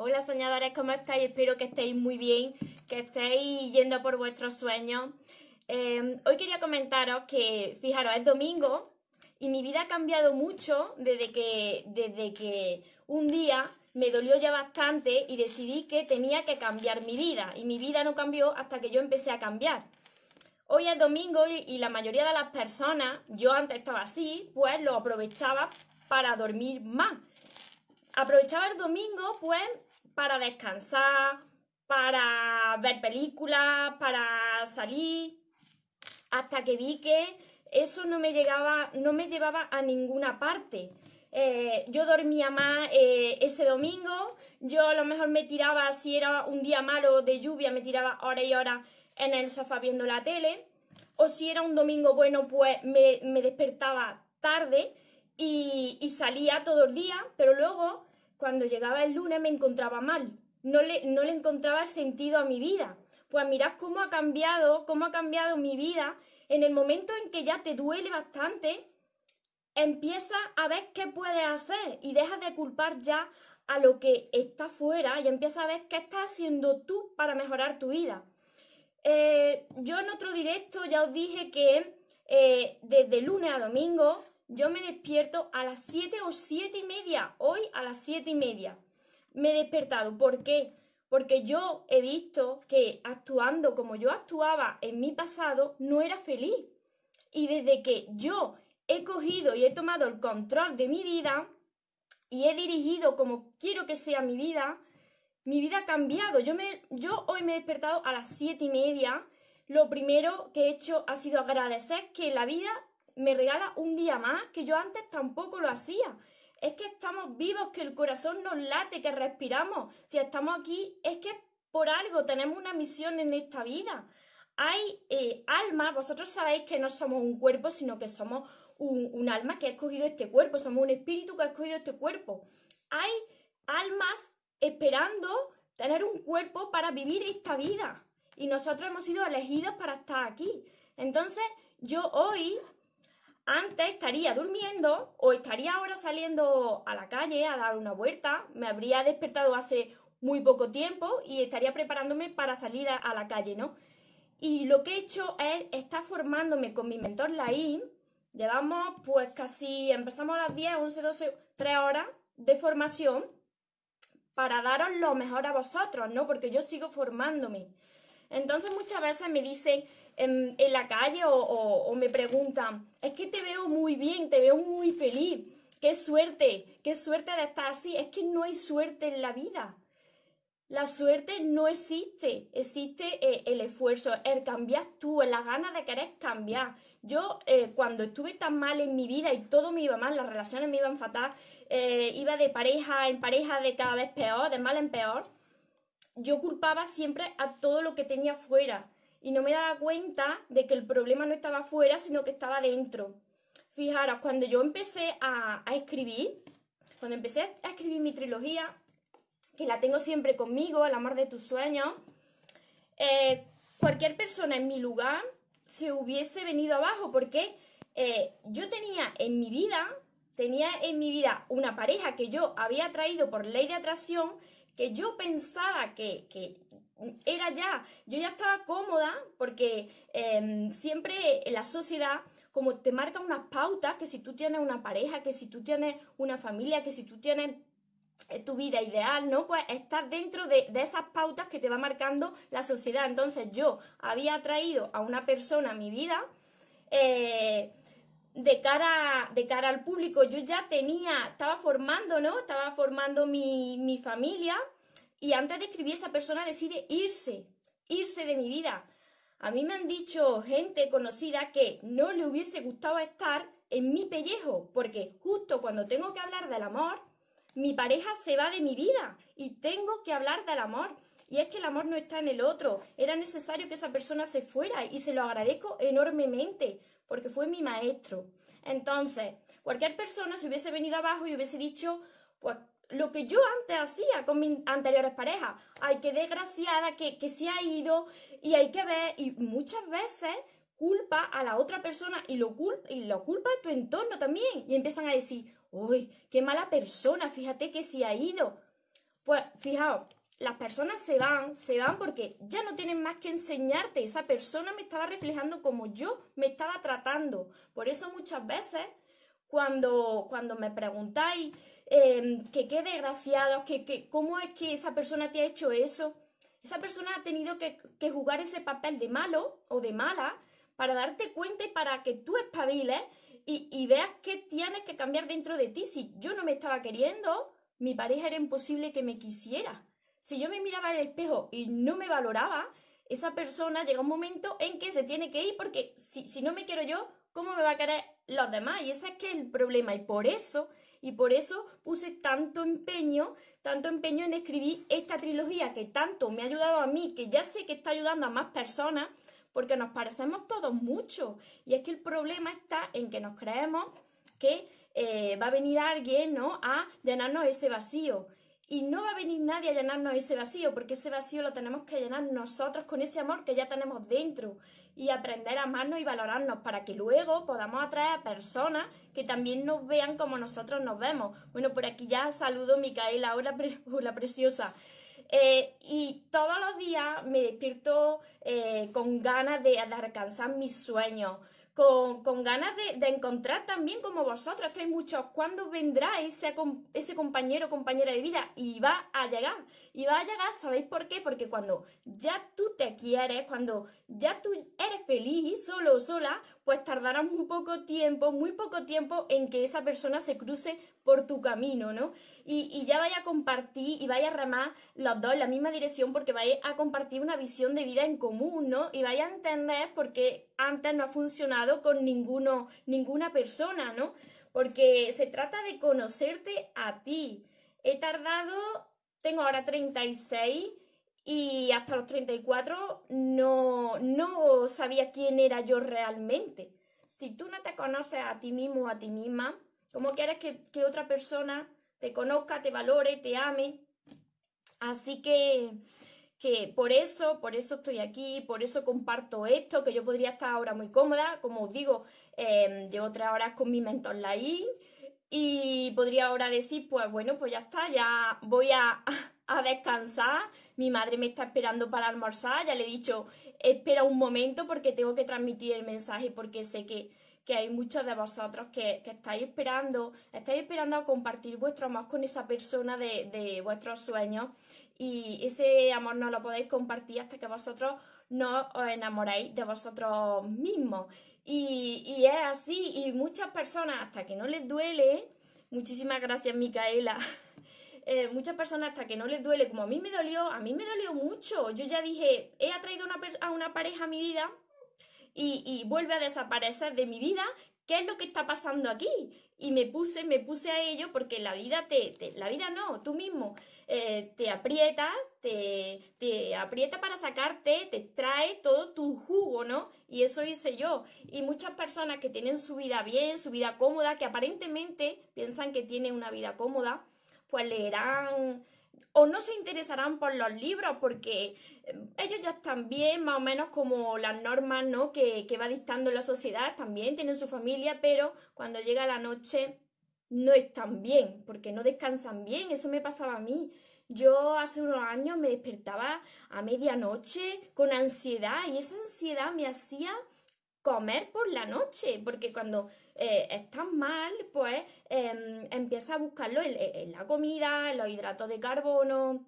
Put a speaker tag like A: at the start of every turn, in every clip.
A: Hola soñadores, ¿cómo estáis? Espero que estéis muy bien, que estéis yendo por vuestros sueños. Em, hoy quería comentaros que, fijaros, es domingo y mi vida ha cambiado mucho desde que, desde que un día me dolió ya bastante y decidí que tenía que cambiar mi vida. Y mi vida no cambió hasta que yo empecé a cambiar. Hoy es domingo y, y la mayoría de las personas, yo antes estaba así, pues lo aprovechaba para dormir más. Aprovechaba el domingo, pues, para descansar, para ver películas, para salir, hasta que vi que eso no me, llegaba, no me llevaba a ninguna parte. Eh, yo dormía más eh, ese domingo, yo a lo mejor me tiraba, si era un día malo de lluvia, me tiraba hora y hora en el sofá viendo la tele, o si era un domingo bueno, pues me, despertaba tarde y, salía todo el día, pero luego cuando llegaba el lunes me encontraba mal, no le, no le encontraba sentido a mi vida. Pues mirad cómo ha cambiado, cómo ha cambiado mi vida. En el momento en que ya te duele bastante, empieza a ver qué puedes hacer y dejas de culpar ya a lo que está fuera y empieza a ver qué estás haciendo tú para mejorar tu vida. Eh, yo en otro directo ya os dije que eh, desde lunes a domingo yo me despierto a las 7 o 7 y media. Hoy a las 7 y media. Me he despertado. ¿Por qué? Porque yo he visto que actuando como yo actuaba en mi pasado no era feliz. Y desde que yo he cogido y he tomado el control de mi vida y he dirigido como quiero que sea mi vida, mi vida ha cambiado. Yo, me, yo hoy me he despertado a las 7 y media. Lo primero que he hecho ha sido agradecer que la vida me regala un día más que yo antes tampoco lo hacía. Es que estamos vivos, que el corazón nos late, que respiramos. Si estamos aquí, es que por algo tenemos una misión en esta vida. Hay eh, almas, vosotros sabéis que no somos un cuerpo, sino que somos un, un alma que ha escogido este cuerpo, somos un espíritu que ha escogido este cuerpo. Hay almas esperando tener un cuerpo para vivir esta vida. Y nosotros hemos sido elegidos para estar aquí. Entonces, yo hoy antes estaría durmiendo o estaría ahora saliendo a la calle a dar una vuelta, me habría despertado hace muy poco tiempo y estaría preparándome para salir a, la calle, ¿no? Y lo que he hecho es estar formándome con mi mentor Laín. Llevamos pues casi, empezamos a las 10, 11, 12, 3 horas de formación para daros lo mejor a vosotros, ¿no? Porque yo sigo formándome. Entonces muchas veces me dicen em, en, la calle o, me preguntan, es que te veo muy bien, te veo muy feliz, qué suerte, qué suerte de estar así, es que no hay suerte en la vida. La suerte no existe, existe eh, el esfuerzo, el cambiar tú, la ganas de querer cambiar. Yo eh, cuando estuve tan mal en mi vida y todo me iba mal, las relaciones me iban fatal, eh, iba de pareja en pareja de cada vez peor, de mal en peor, yo culpaba siempre a todo lo que tenía fuera y no me daba cuenta de que el problema no estaba fuera, sino que estaba dentro. Fijaros, cuando yo empecé a, escribir, cuando empecé a escribir mi trilogía, que la tengo siempre conmigo, la mar de tus sueños, eh, cualquier persona en mi lugar se hubiese venido abajo, porque eh, yo tenía en mi vida, tenía en mi vida una pareja que yo había traído por ley de atracción, que yo pensaba que, era ya, yo ya estaba cómoda porque em, siempre la sociedad como te marca unas pautas que si tú tienes una pareja, que si tú tienes una familia, que si tú tienes eh, tu vida ideal, ¿no? Pues estás dentro de, esas pautas que te va marcando la sociedad. Entonces yo había traído a una persona a mi vida eh, de cara, de cara al público. Yo ya tenía, estaba formando, ¿no? Estaba formando mi familia y antes de escribir esa persona decide irse, irse de mi vida. A mí me han dicho gente conocida que no le hubiese gustado estar en mi pellejo, porque justo cuando tengo que hablar del amor, mi pareja se va de mi vida y tengo que hablar del amor. Y es que el amor no está en el otro. Era necesario que esa persona se fuera y se lo agradezco enormemente porque fue mi maestro. Entonces, cualquier persona se hubiese venido abajo y hubiese dicho, pues lo que yo antes hacía con mis anteriores parejas, hay que desgraciada, que, se ha ido y hay que ver, y muchas veces culpa a la otra persona y lo, culpa, y lo culpa a tu entorno también. Y empiezan a decir, uy, qué mala persona, fíjate que se ha ido. Pues fijaos, las personas se van, se van porque ya no tienen más que enseñarte. Esa persona me estaba reflejando como yo me estaba tratando. Por eso muchas veces cuando, cuando me preguntáis em, que qué desgraciados, que, cómo es que esa persona te ha hecho eso, esa persona ha tenido que, jugar ese papel de malo o de mala para darte cuenta y para que tú espabiles y, y veas qué tienes que cambiar dentro de ti. Si yo no me estaba queriendo, mi pareja era imposible que me quisiera si yo me miraba en el espejo y no me valoraba, esa persona llega un momento en que se tiene que ir porque si, si no me quiero yo, ¿cómo me va a querer los demás? Y ese es que el problema. Y por eso, y por eso puse tanto empeño, tanto empeño en escribir esta trilogía que tanto me ha ayudado a mí, que ya sé que está ayudando a más personas, porque nos parecemos todos mucho. Y es que el problema está en que nos creemos que eh, va a venir alguien, ¿no? A llenarnos ese vacío. Y no va a venir nadie a llenarnos ese vacío, porque ese vacío lo tenemos que llenar nosotros con ese amor que ya tenemos dentro y aprender a amarnos y valorarnos para que luego podamos atraer a personas que también nos vean como nosotros nos vemos. Bueno, por aquí ya saludo a Micaela, hola, preciosa. Eh, y todos los días me despierto eh, con ganas de, de alcanzar mis sueños con, ganas de, encontrar también como vosotros, que hay muchos, ¿cuándo vendrá ese, ese compañero o compañera de vida? Y va a llegar, y va a llegar, ¿sabéis por qué? Porque cuando ya tú te quieres, cuando ya tú eres feliz, solo o sola, pues tardarás muy poco tiempo, muy poco tiempo en que esa persona se cruce por tu camino, ¿no? Y, ya vaya a compartir y vaya a ramar los dos en la misma dirección porque vaya a compartir una visión de vida en común, ¿no? Y vaya a entender por qué antes no ha funcionado con ninguno, ninguna persona, ¿no? Porque se trata de conocerte a ti. He tardado, tengo ahora 36 y hasta los 34 no, no sabía quién era yo realmente. Si tú no te conoces a ti mismo o a ti misma, ¿cómo quieres que, que otra persona te conozca, te valore, te ame? Así que, que por eso, por eso estoy aquí, por eso comparto esto, que yo podría estar ahora muy cómoda, como os digo, de em, llevo tres horas con mi mentor Lai. y podría ahora decir, pues bueno, pues ya está, ya voy a a descansar, mi madre me está esperando para almorzar, ya le he dicho, espera un momento porque tengo que transmitir el mensaje porque sé que, hay muchos de vosotros que, estáis esperando, estáis esperando a compartir vuestro amor con esa persona de, vuestros sueños y ese amor no lo podéis compartir hasta que vosotros no os enamoráis de vosotros mismos. Y, y es así, y muchas personas hasta que no les duele, muchísimas gracias Micaela. Eh, muchas personas hasta que no les duele, como a mí me dolió, a mí me dolió mucho. Yo ya dije, he atraído una a una pareja a mi vida y, vuelve a desaparecer de mi vida. ¿Qué es lo que está pasando aquí? Y me puse, me puse a ello porque la vida te, la vida no, tú mismo eh, te aprieta, te, te aprieta para sacarte, te trae todo tu jugo, ¿no? Y eso hice yo. Y muchas personas que tienen su vida bien, su vida cómoda, que aparentemente piensan que tienen una vida cómoda, pues leerán o no se interesarán por los libros porque eh, ellos ya están bien, más o menos como las normas ¿no? que, que va dictando la sociedad, también tienen su familia, pero cuando llega la noche no están bien, porque no descansan bien, eso me pasaba a mí. Yo hace unos años me despertaba a medianoche con ansiedad y esa ansiedad me hacía comer por la noche, porque cuando eh, estás mal, pues em, empieza empiezas a buscarlo en, la comida, en los hidratos de carbono,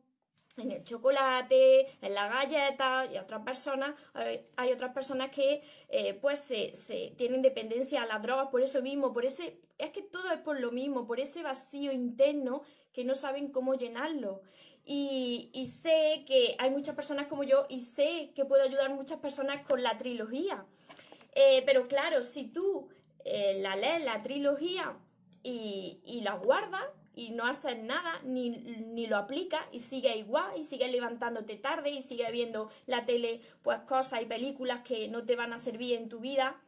A: en el chocolate, en las galletas y otras personas, eh, hay, otras personas que eh, pues se, tienen dependencia a las drogas por eso mismo, por ese, es que todo es por lo mismo, por ese vacío interno que no saben cómo llenarlo. Y, sé que hay muchas personas como yo y sé que puedo ayudar muchas personas con la trilogía. Eh, pero claro, si tú eh, la lees, la trilogía, y, la guardas, y no haces nada, ni, lo aplicas, y sigue igual, y sigue levantándote tarde, y sigue viendo la tele, pues cosas y películas que no te van a servir en tu vida,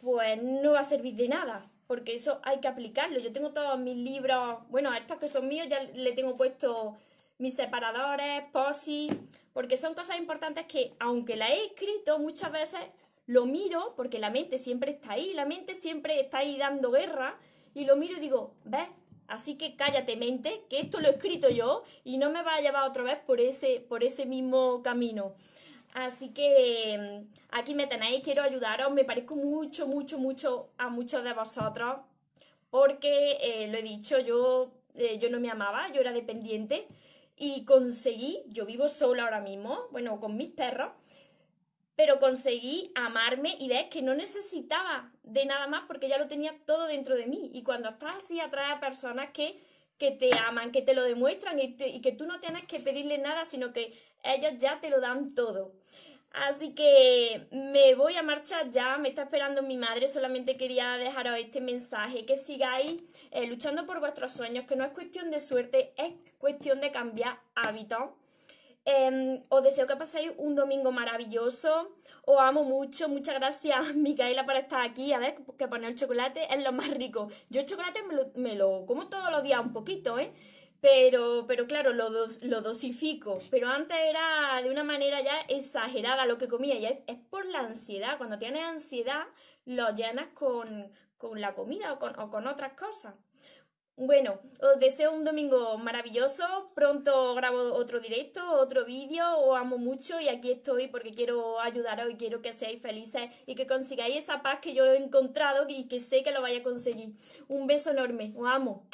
A: pues no va a servir de nada, porque eso hay que aplicarlo. Yo tengo todos mis libros, bueno, estos que son míos, ya le tengo puesto mis separadores, posis, porque son cosas importantes que, aunque la he escrito, muchas veces lo miro, porque la mente siempre está ahí, la mente siempre está ahí dando guerra, y lo miro y digo, ¿ves? Así que cállate mente, que esto lo he escrito yo y no me va a llevar otra vez por ese, por ese mismo camino. Así que mm, aquí me tenéis, quiero ayudaros, me parezco mucho, mucho, mucho a muchos de vosotros, porque eh, lo he dicho, yo, eh, yo no me amaba, yo era dependiente y conseguí, yo vivo sola ahora mismo, bueno, con mis perros, pero conseguí amarme y ves que no necesitaba de nada más porque ya lo tenía todo dentro de mí. Y cuando estás así, atrae a personas que, que te aman, que te lo demuestran y, que tú no tienes que pedirle nada, sino que ellos ya te lo dan todo. Así que me voy a marchar ya, me está esperando mi madre, solamente quería dejaros este mensaje, que sigáis eh, luchando por vuestros sueños, que no es cuestión de suerte, es cuestión de cambiar hábitos Em, os deseo que paséis un domingo maravilloso. Os amo mucho. Muchas gracias, Micaela, por estar aquí. A ver, que poner el chocolate es lo más rico. Yo el chocolate me lo, como todos los días un poquito, ¿eh? Pero, pero claro, lo, dosifico. Pero antes era de una manera ya exagerada lo que comía. Y es, por la ansiedad. Cuando tienes ansiedad, lo llenas con, con la comida o con otras cosas. Bueno, os deseo un domingo maravilloso. Pronto grabo otro directo, otro vídeo. Os amo mucho y aquí estoy porque quiero ayudaros y quiero que seáis felices y que consigáis esa paz que yo he encontrado y que sé que lo vais a conseguir. Un beso enorme. Os amo.